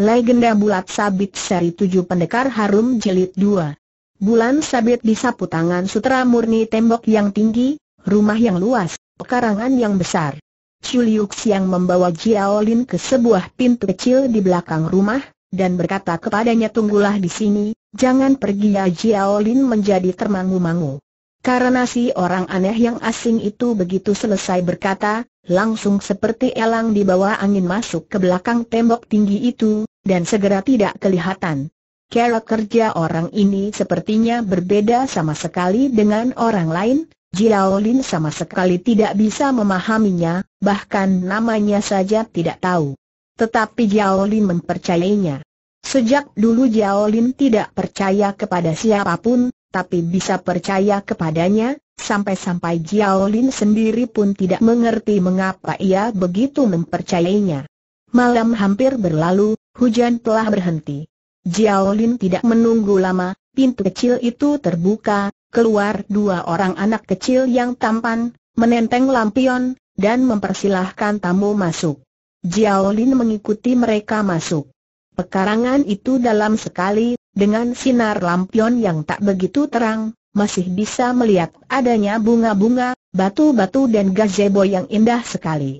Legenda Bulat Sabit Seri 7 Pendekar Harum jelit 2 Bulan Sabit disapu tangan sutra murni tembok yang tinggi, rumah yang luas, pekarangan yang besar. Chuliuk yang membawa Jiaolin ke sebuah pintu kecil di belakang rumah, dan berkata kepadanya tunggulah di sini, jangan pergi ya Jiaolin menjadi termangu-mangu. Karena si orang aneh yang asing itu begitu selesai berkata, langsung seperti elang dibawa angin masuk ke belakang tembok tinggi itu, dan segera tidak kelihatan. Cara kerja orang ini sepertinya berbeda sama sekali dengan orang lain, Jiao Lin sama sekali tidak bisa memahaminya, bahkan namanya saja tidak tahu. Tetapi Jiao Lin mempercayainya. Sejak dulu Jiao Lin tidak percaya kepada siapapun, tapi bisa percaya kepadanya, sampai-sampai Jiao Lin sendiri pun tidak mengerti mengapa ia begitu mempercayainya. Malam hampir berlalu, Hujan telah berhenti. Jiaolin tidak menunggu lama, pintu kecil itu terbuka, keluar dua orang anak kecil yang tampan, menenteng lampion, dan mempersilahkan tamu masuk. Jiaolin mengikuti mereka masuk. Pekarangan itu dalam sekali, dengan sinar lampion yang tak begitu terang, masih bisa melihat adanya bunga-bunga, batu-batu dan gazebo yang indah sekali.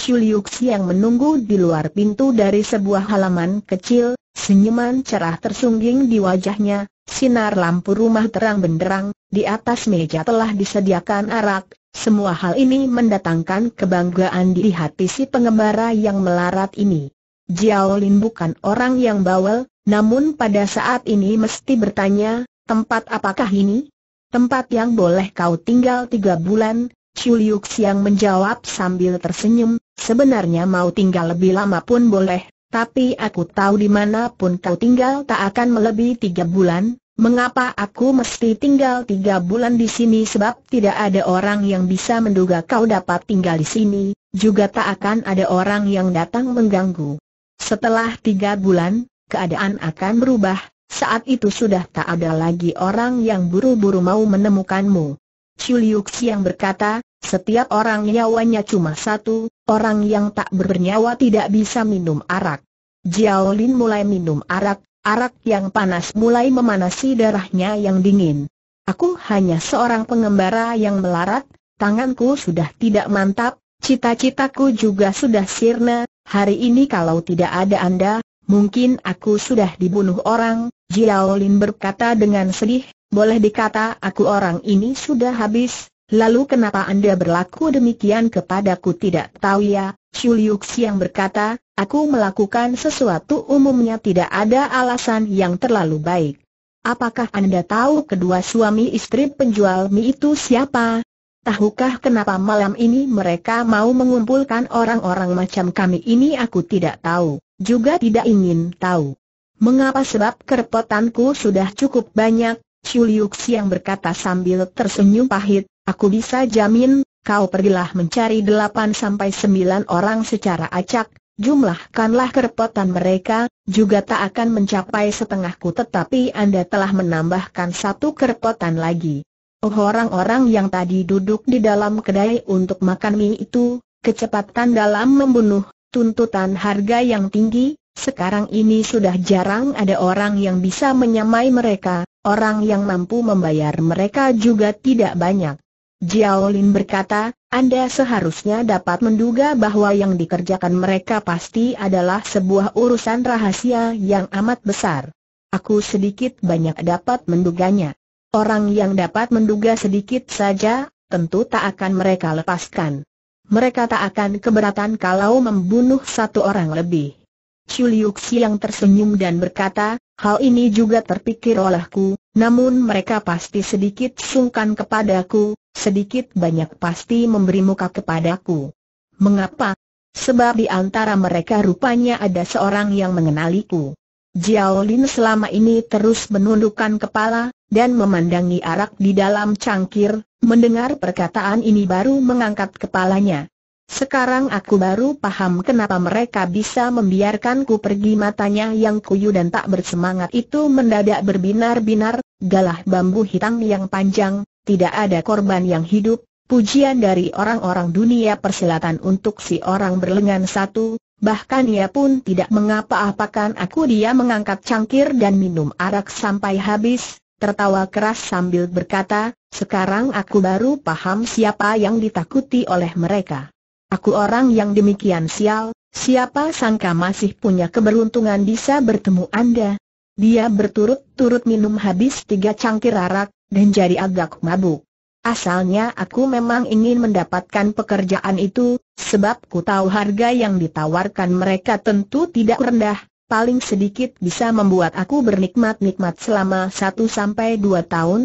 Chuliu yang menunggu di luar pintu dari sebuah halaman kecil, senyuman cerah tersungging di wajahnya, sinar lampu rumah terang benderang, di atas meja telah disediakan arak, semua hal ini mendatangkan kebanggaan di hati si pengembara yang melarat ini. Jiao Lin bukan orang yang bawel, namun pada saat ini mesti bertanya, tempat apakah ini? Tempat yang boleh kau tinggal tiga bulan, Chuliuk yang menjawab sambil tersenyum, Sebenarnya mau tinggal lebih lama pun boleh, tapi aku tahu dimanapun kau tinggal tak akan melebihi tiga bulan, Mengapa aku mesti tinggal tiga bulan di sini sebab tidak ada orang yang bisa menduga kau dapat tinggal di sini, juga tak akan ada orang yang datang mengganggu. Setelah tiga bulan, keadaan akan berubah, saat itu sudah tak ada lagi orang yang buru-buru mau menemukanmu. Chuliuks yang berkata, setiap orang nyawanya cuma satu, Orang yang tak bernyawa tidak bisa minum arak. Jiao Lin mulai minum arak, arak yang panas mulai memanasi darahnya yang dingin. Aku hanya seorang pengembara yang melarat, tanganku sudah tidak mantap, cita-citaku juga sudah sirna, hari ini kalau tidak ada Anda, mungkin aku sudah dibunuh orang, Jiao Lin berkata dengan sedih, boleh dikata aku orang ini sudah habis, Lalu kenapa Anda berlaku demikian kepadaku tidak tahu ya, Chuliuk yang berkata, aku melakukan sesuatu umumnya tidak ada alasan yang terlalu baik. Apakah Anda tahu kedua suami istri penjual mie itu siapa? Tahukah kenapa malam ini mereka mau mengumpulkan orang-orang macam kami ini aku tidak tahu, juga tidak ingin tahu. Mengapa sebab kerepotanku sudah cukup banyak, Chuliuk yang berkata sambil tersenyum pahit, Aku bisa jamin, kau pergilah mencari delapan sampai sembilan orang secara acak, jumlahkanlah kerepotan mereka, juga tak akan mencapai setengahku tetapi Anda telah menambahkan satu kerepotan lagi. Oh orang-orang yang tadi duduk di dalam kedai untuk makan mie itu, kecepatan dalam membunuh, tuntutan harga yang tinggi, sekarang ini sudah jarang ada orang yang bisa menyamai mereka, orang yang mampu membayar mereka juga tidak banyak. Jiao berkata, Anda seharusnya dapat menduga bahwa yang dikerjakan mereka pasti adalah sebuah urusan rahasia yang amat besar. Aku sedikit banyak dapat menduganya. Orang yang dapat menduga sedikit saja, tentu tak akan mereka lepaskan. Mereka tak akan keberatan kalau membunuh satu orang lebih. Chu Liuxi yang tersenyum dan berkata, hal ini juga terpikir olehku, namun mereka pasti sedikit sungkan kepadaku, sedikit banyak pasti memberi muka kepadaku. Mengapa? Sebab di antara mereka rupanya ada seorang yang mengenaliku. Jiao Lin selama ini terus menundukkan kepala, dan memandangi arak di dalam cangkir, mendengar perkataan ini baru mengangkat kepalanya. Sekarang aku baru paham kenapa mereka bisa membiarkanku pergi matanya yang kuyu dan tak bersemangat itu mendadak berbinar-binar, galah bambu hitam yang panjang, tidak ada korban yang hidup, pujian dari orang-orang dunia persilatan untuk si orang berlengan satu, bahkan ia pun tidak mengapa-apakan aku dia mengangkat cangkir dan minum arak sampai habis, tertawa keras sambil berkata, sekarang aku baru paham siapa yang ditakuti oleh mereka. Aku orang yang demikian sial, siapa sangka masih punya keberuntungan bisa bertemu Anda. Dia berturut-turut minum habis tiga cangkir arak, dan jadi agak mabuk. Asalnya aku memang ingin mendapatkan pekerjaan itu, sebab ku tahu harga yang ditawarkan mereka tentu tidak rendah, paling sedikit bisa membuat aku bernikmat-nikmat selama 1 sampai 2 tahun.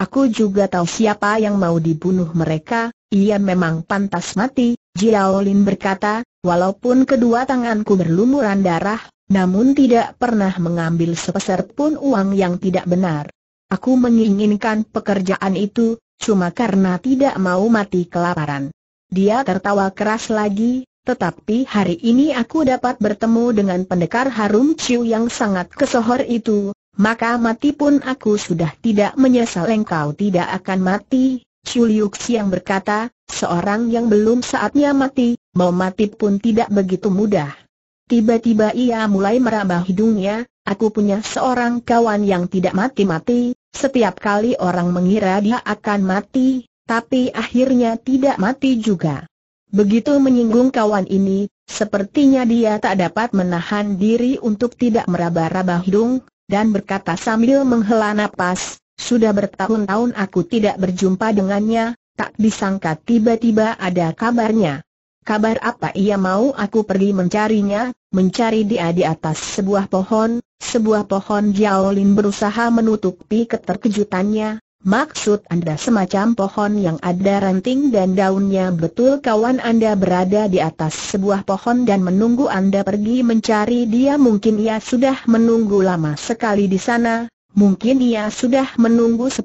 Aku juga tahu siapa yang mau dibunuh mereka, ia memang pantas mati, Jiaolin berkata, walaupun kedua tanganku berlumuran darah, namun tidak pernah mengambil sepeser pun uang yang tidak benar. Aku menginginkan pekerjaan itu, cuma karena tidak mau mati kelaparan. Dia tertawa keras lagi, tetapi hari ini aku dapat bertemu dengan pendekar harum Ciu yang sangat kesohor itu, maka mati pun aku sudah tidak menyesal engkau tidak akan mati. Ciu Liu Xiang berkata, seorang yang belum saatnya mati, mau mati pun tidak begitu mudah. Tiba-tiba ia mulai merambah hidungnya, aku punya seorang kawan yang tidak mati-mati, setiap kali orang mengira dia akan mati, tapi akhirnya tidak mati juga. Begitu menyinggung kawan ini, sepertinya dia tak dapat menahan diri untuk tidak meraba-raba hidung, dan berkata sambil menghela napas, sudah bertahun-tahun aku tidak berjumpa dengannya, tak disangka tiba-tiba ada kabarnya. Kabar apa ia mau aku pergi mencarinya, mencari dia di atas sebuah pohon, sebuah pohon Jiaolin berusaha menutupi keterkejutannya, maksud Anda semacam pohon yang ada ranting dan daunnya betul kawan Anda berada di atas sebuah pohon dan menunggu Anda pergi mencari dia mungkin ia sudah menunggu lama sekali di sana, mungkin ia sudah menunggu 10-20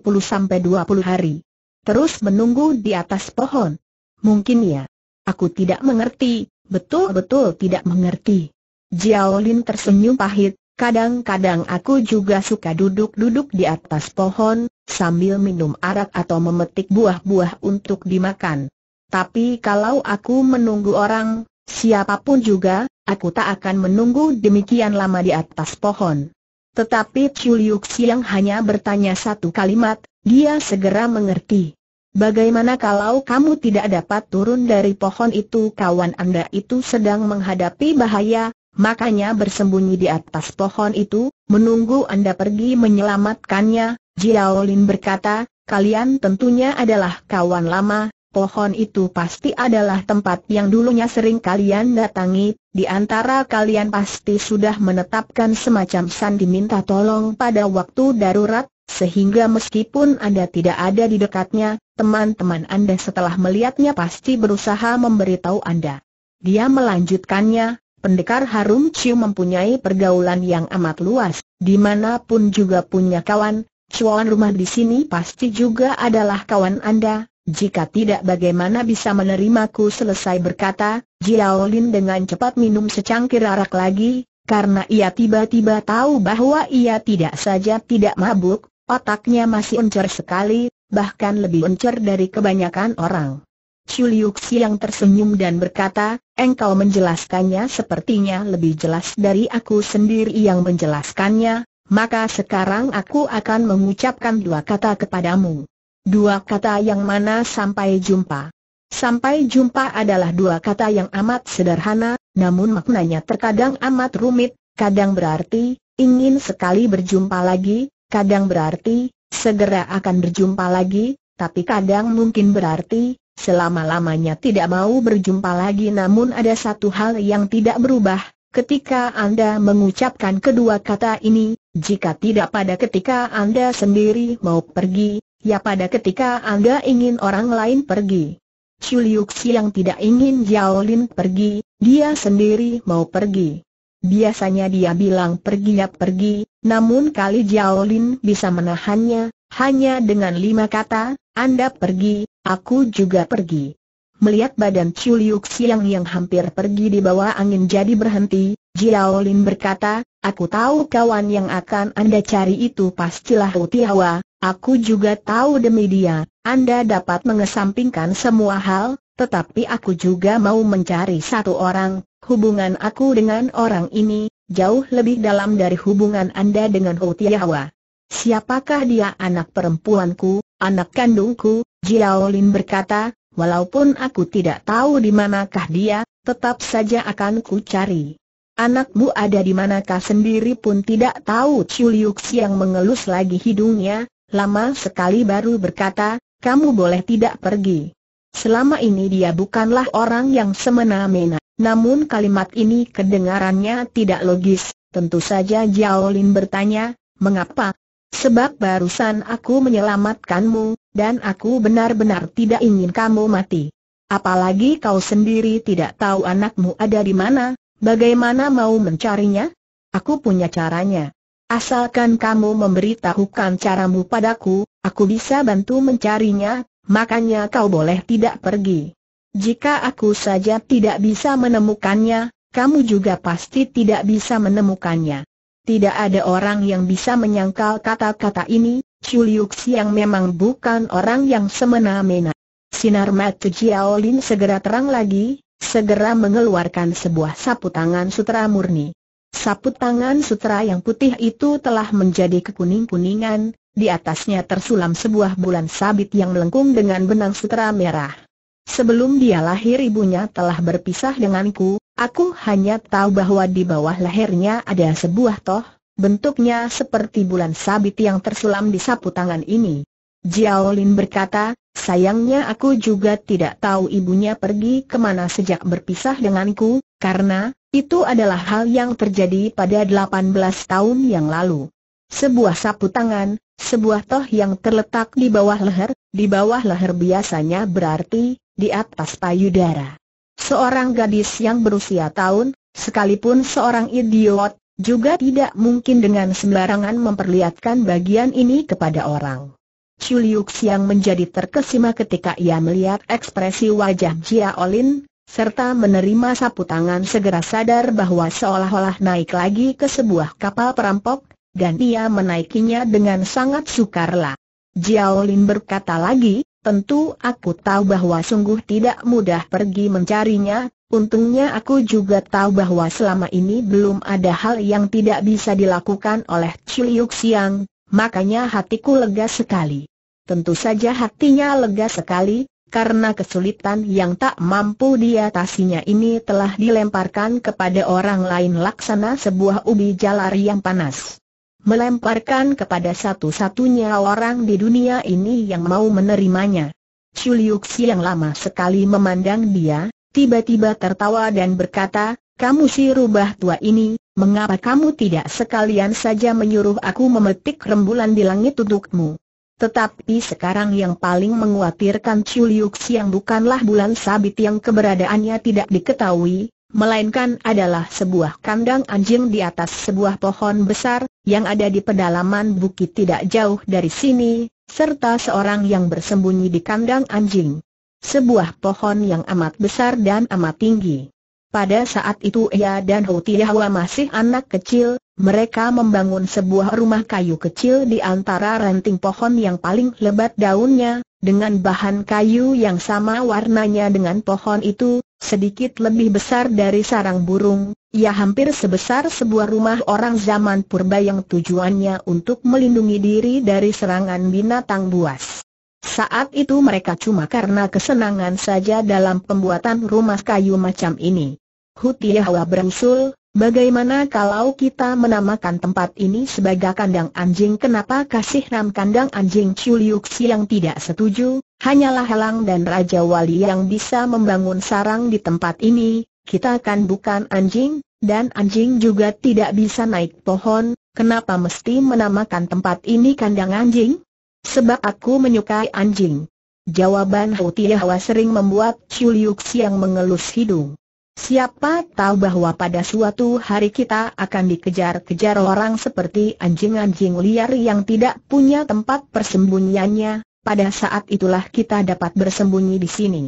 hari. Terus menunggu di atas pohon. Mungkin ia Aku tidak mengerti, betul-betul tidak mengerti. Jiao tersenyum pahit, kadang-kadang aku juga suka duduk-duduk di atas pohon, sambil minum arak atau memetik buah-buah untuk dimakan. Tapi kalau aku menunggu orang, siapapun juga, aku tak akan menunggu demikian lama di atas pohon. Tetapi Chuliuk Siang hanya bertanya satu kalimat, dia segera mengerti. Bagaimana kalau kamu tidak dapat turun dari pohon itu kawan Anda itu sedang menghadapi bahaya, makanya bersembunyi di atas pohon itu, menunggu Anda pergi menyelamatkannya, Jiao berkata, kalian tentunya adalah kawan lama, pohon itu pasti adalah tempat yang dulunya sering kalian datangi, di antara kalian pasti sudah menetapkan semacam sandi minta tolong pada waktu darurat, sehingga meskipun Anda tidak ada di dekatnya, teman-teman Anda setelah melihatnya pasti berusaha memberitahu Anda. Dia melanjutkannya, pendekar harum Chiu mempunyai pergaulan yang amat luas, dimanapun juga punya kawan, cuan rumah di sini pasti juga adalah kawan Anda, jika tidak bagaimana bisa menerimaku selesai berkata, Jiao Lin dengan cepat minum secangkir arak lagi, karena ia tiba-tiba tahu bahwa ia tidak saja tidak mabuk, Otaknya masih encer sekali, bahkan lebih encer dari kebanyakan orang. Chu Liuxi yang tersenyum dan berkata, engkau menjelaskannya sepertinya lebih jelas dari aku sendiri yang menjelaskannya, maka sekarang aku akan mengucapkan dua kata kepadamu. Dua kata yang mana sampai jumpa. Sampai jumpa adalah dua kata yang amat sederhana, namun maknanya terkadang amat rumit, kadang berarti, ingin sekali berjumpa lagi, kadang berarti, segera akan berjumpa lagi, tapi kadang mungkin berarti, selama-lamanya tidak mau berjumpa lagi namun ada satu hal yang tidak berubah, ketika Anda mengucapkan kedua kata ini, jika tidak pada ketika Anda sendiri mau pergi, ya pada ketika Anda ingin orang lain pergi. Chuliuxi yang tidak ingin Lin pergi, dia sendiri mau pergi. Biasanya dia bilang pergi ya pergi, namun kali Jiaolin bisa menahannya, hanya dengan lima kata, Anda pergi, aku juga pergi. Melihat badan Chiu Liu Xiang yang hampir pergi di bawah angin jadi berhenti, Jiaolin berkata, aku tahu kawan yang akan Anda cari itu pastilah Utiawa, aku juga tahu demi dia, Anda dapat mengesampingkan semua hal, tetapi aku juga mau mencari satu orang, hubungan aku dengan orang ini, Jauh lebih dalam dari hubungan Anda dengan Ho Tiawa. Siapakah dia anak perempuanku, anak kandungku? Jiaolin berkata, walaupun aku tidak tahu di manakah dia, tetap saja akan ku cari. Anakmu ada di manakah sendiri pun tidak tahu Chuliuk yang mengelus lagi hidungnya, lama sekali baru berkata, kamu boleh tidak pergi. Selama ini dia bukanlah orang yang semena-mena. Namun kalimat ini kedengarannya tidak logis, tentu saja Jiao Lin bertanya, mengapa? Sebab barusan aku menyelamatkanmu, dan aku benar-benar tidak ingin kamu mati. Apalagi kau sendiri tidak tahu anakmu ada di mana, bagaimana mau mencarinya? Aku punya caranya. Asalkan kamu memberitahukan caramu padaku, aku bisa bantu mencarinya, makanya kau boleh tidak pergi. Jika aku saja tidak bisa menemukannya, kamu juga pasti tidak bisa menemukannya. Tidak ada orang yang bisa menyangkal kata-kata ini, Chuliux yang memang bukan orang yang semena-mena. Sinar mata Jiaolin segera terang lagi, segera mengeluarkan sebuah sapu tangan sutra murni. Sapu tangan sutra yang putih itu telah menjadi kekuning-kuningan, di atasnya tersulam sebuah bulan sabit yang melengkung dengan benang sutra merah. Sebelum dia lahir ibunya telah berpisah denganku, aku hanya tahu bahwa di bawah lehernya ada sebuah toh, bentuknya seperti bulan sabit yang tersulam di sapu tangan ini. Jiao berkata, sayangnya aku juga tidak tahu ibunya pergi kemana sejak berpisah denganku, karena, itu adalah hal yang terjadi pada 18 tahun yang lalu. Sebuah sapu tangan, sebuah toh yang terletak di bawah leher, di bawah leher biasanya berarti, di atas payudara. Seorang gadis yang berusia tahun, sekalipun seorang idiot, juga tidak mungkin dengan sembarangan memperlihatkan bagian ini kepada orang. Chuliuks yang menjadi terkesima ketika ia melihat ekspresi wajah Jia Olin, serta menerima sapu tangan segera sadar bahwa seolah-olah naik lagi ke sebuah kapal perampok, dan ia menaikinya dengan sangat sukarlah. Jia Olin berkata lagi, Tentu aku tahu bahwa sungguh tidak mudah pergi mencarinya, untungnya aku juga tahu bahwa selama ini belum ada hal yang tidak bisa dilakukan oleh Chuliuk Siang, makanya hatiku lega sekali. Tentu saja hatinya lega sekali, karena kesulitan yang tak mampu diatasinya ini telah dilemparkan kepada orang lain laksana sebuah ubi jalar yang panas melemparkan kepada satu-satunya orang di dunia ini yang mau menerimanya. Chuliuxi yang lama sekali memandang dia, tiba-tiba tertawa dan berkata, kamu si rubah tua ini, mengapa kamu tidak sekalian saja menyuruh aku memetik rembulan di langit untukmu? Tetapi sekarang yang paling menguatirkan Chuliuxi yang bukanlah bulan sabit yang keberadaannya tidak diketahui, melainkan adalah sebuah kandang anjing di atas sebuah pohon besar, yang ada di pedalaman bukit tidak jauh dari sini, serta seorang yang bersembunyi di kandang anjing. Sebuah pohon yang amat besar dan amat tinggi. Pada saat itu ia dan Ho Tiahua masih anak kecil, mereka membangun sebuah rumah kayu kecil di antara ranting pohon yang paling lebat daunnya, dengan bahan kayu yang sama warnanya dengan pohon itu, sedikit lebih besar dari sarang burung, ia hampir sebesar sebuah rumah orang zaman purba yang tujuannya untuk melindungi diri dari serangan binatang buas. Saat itu mereka cuma karena kesenangan saja dalam pembuatan rumah kayu macam ini. Hutiawa berusul, bagaimana kalau kita menamakan tempat ini sebagai kandang anjing? Kenapa kasih nam kandang anjing Chuliuksi yang tidak setuju? Hanyalah Helang dan Raja Wali yang bisa membangun sarang di tempat ini, kita kan bukan anjing, dan anjing juga tidak bisa naik pohon, kenapa mesti menamakan tempat ini kandang anjing? Sebab aku menyukai anjing. Jawaban Hu Yahwa sering membuat Chu Liu yang mengelus hidung. Siapa tahu bahwa pada suatu hari kita akan dikejar-kejar orang seperti anjing-anjing liar yang tidak punya tempat persembunyiannya, pada saat itulah kita dapat bersembunyi di sini.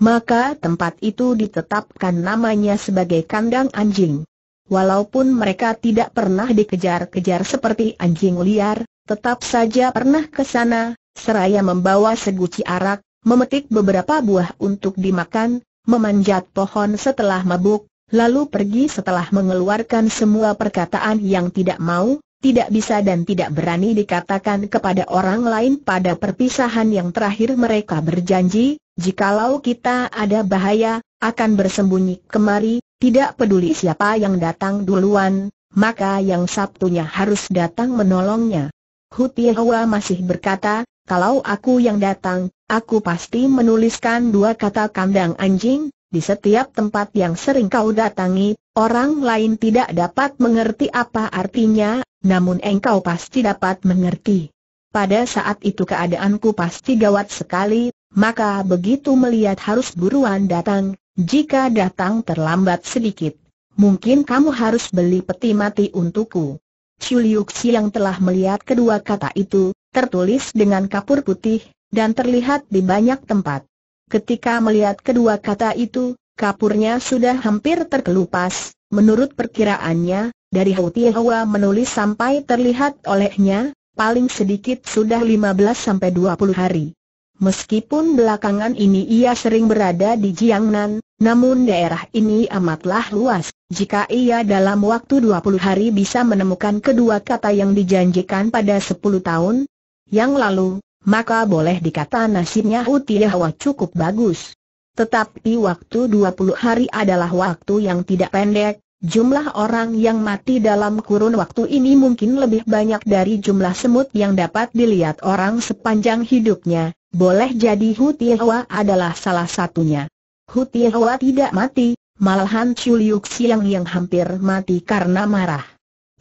Maka tempat itu ditetapkan namanya sebagai kandang anjing. Walaupun mereka tidak pernah dikejar-kejar seperti anjing liar, tetap saja pernah ke sana, seraya membawa seguci arak, memetik beberapa buah untuk dimakan, memanjat pohon setelah mabuk, lalu pergi setelah mengeluarkan semua perkataan yang tidak mau, tidak bisa dan tidak berani dikatakan kepada orang lain pada perpisahan yang terakhir mereka berjanji, jikalau kita ada bahaya, akan bersembunyi kemari, tidak peduli siapa yang datang duluan, maka yang Sabtunya harus datang menolongnya. Hutiawa masih berkata, kalau aku yang datang, aku pasti menuliskan dua kata kandang anjing, di setiap tempat yang sering kau datangi, orang lain tidak dapat mengerti apa artinya, namun engkau pasti dapat mengerti. Pada saat itu keadaanku pasti gawat sekali, maka begitu melihat harus buruan datang, jika datang terlambat sedikit. Mungkin kamu harus beli peti mati untukku. Chuliuksi yang telah melihat kedua kata itu, tertulis dengan kapur putih, dan terlihat di banyak tempat. Ketika melihat kedua kata itu, kapurnya sudah hampir terkelupas. Menurut perkiraannya, dari Houti Hawa menulis sampai terlihat olehnya, paling sedikit sudah 15-20 hari. Meskipun belakangan ini ia sering berada di Jiangnan, namun daerah ini amatlah luas. Jika ia dalam waktu 20 hari bisa menemukan kedua kata yang dijanjikan pada 10 tahun yang lalu, maka boleh dikata nasibnya Utiyahwa cukup bagus. Tetapi waktu 20 hari adalah waktu yang tidak pendek, jumlah orang yang mati dalam kurun waktu ini mungkin lebih banyak dari jumlah semut yang dapat dilihat orang sepanjang hidupnya, boleh jadi Hutiahwa adalah salah satunya. Hutiahwa tidak mati, malahan Chuliuk Siang yang hampir mati karena marah.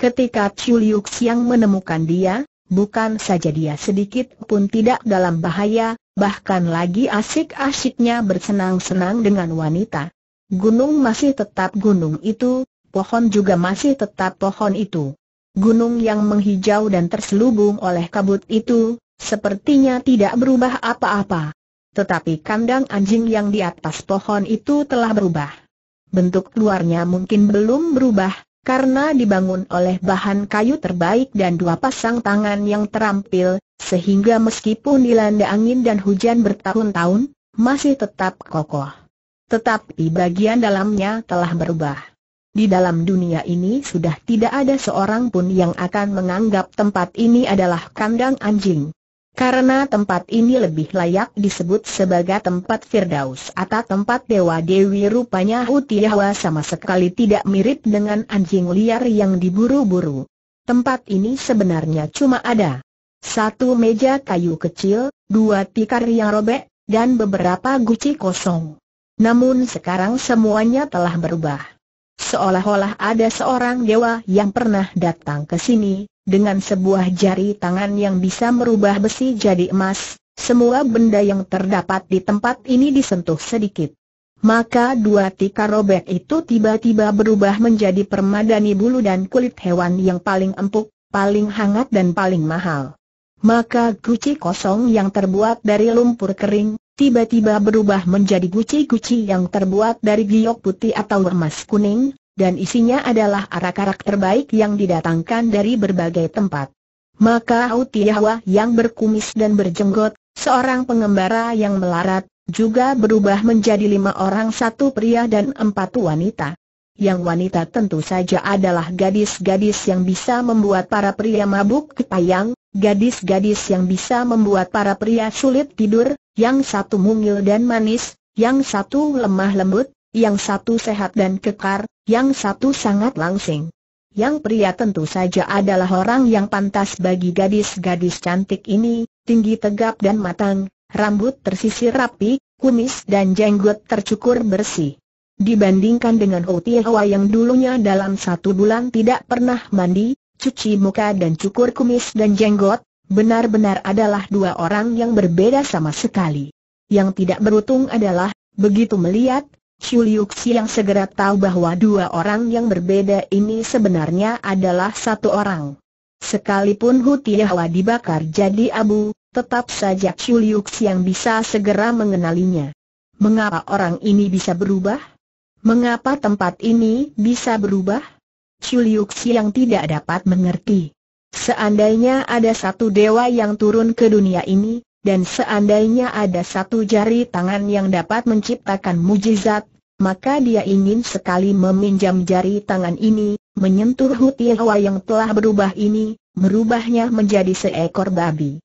Ketika Chuliuk Siang menemukan dia, bukan saja dia sedikit pun tidak dalam bahaya, bahkan lagi asik-asiknya bersenang-senang dengan wanita. Gunung masih tetap gunung itu, pohon juga masih tetap pohon itu. Gunung yang menghijau dan terselubung oleh kabut itu, sepertinya tidak berubah apa-apa. Tetapi kandang anjing yang di atas pohon itu telah berubah. Bentuk luarnya mungkin belum berubah, karena dibangun oleh bahan kayu terbaik dan dua pasang tangan yang terampil, sehingga meskipun dilanda angin dan hujan bertahun-tahun, masih tetap kokoh. Tetapi bagian dalamnya telah berubah. Di dalam dunia ini sudah tidak ada seorang pun yang akan menganggap tempat ini adalah kandang anjing. Karena tempat ini lebih layak disebut sebagai tempat Firdaus atau tempat Dewa Dewi rupanya Hutiawa sama sekali tidak mirip dengan anjing liar yang diburu-buru. Tempat ini sebenarnya cuma ada satu meja kayu kecil, dua tikar yang robek, dan beberapa guci kosong. Namun sekarang semuanya telah berubah. Seolah-olah ada seorang dewa yang pernah datang ke sini, dengan sebuah jari tangan yang bisa merubah besi jadi emas, semua benda yang terdapat di tempat ini disentuh sedikit. Maka dua tikar robek itu tiba-tiba berubah menjadi permadani bulu dan kulit hewan yang paling empuk, paling hangat dan paling mahal. Maka guci kosong yang terbuat dari lumpur kering, tiba-tiba berubah menjadi guci-guci yang terbuat dari giok putih atau emas kuning, dan isinya adalah arak-arak terbaik yang didatangkan dari berbagai tempat. Maka Autiahwa yang berkumis dan berjenggot, seorang pengembara yang melarat, juga berubah menjadi lima orang satu pria dan empat wanita. Yang wanita tentu saja adalah gadis-gadis yang bisa membuat para pria mabuk kepayang, gadis-gadis yang bisa membuat para pria sulit tidur, yang satu mungil dan manis, yang satu lemah lembut, yang satu sehat dan kekar, yang satu sangat langsing. Yang pria tentu saja adalah orang yang pantas bagi gadis-gadis cantik ini, tinggi tegap dan matang, rambut tersisir rapi, kumis dan jenggot tercukur bersih. Dibandingkan dengan Ho Hawa yang dulunya dalam satu bulan tidak pernah mandi, cuci muka dan cukur kumis dan jenggot, benar-benar adalah dua orang yang berbeda sama sekali. Yang tidak beruntung adalah, begitu melihat, Xiu yang segera tahu bahwa dua orang yang berbeda ini sebenarnya adalah satu orang. Sekalipun Hutiahwa dibakar jadi abu, tetap saja Xiu yang bisa segera mengenalinya. Mengapa orang ini bisa berubah? Mengapa tempat ini bisa berubah? Xiu yang tidak dapat mengerti. Seandainya ada satu dewa yang turun ke dunia ini, dan seandainya ada satu jari tangan yang dapat menciptakan mujizat, maka dia ingin sekali meminjam jari tangan ini, menyentuh hutiawa yang telah berubah ini, merubahnya menjadi seekor babi.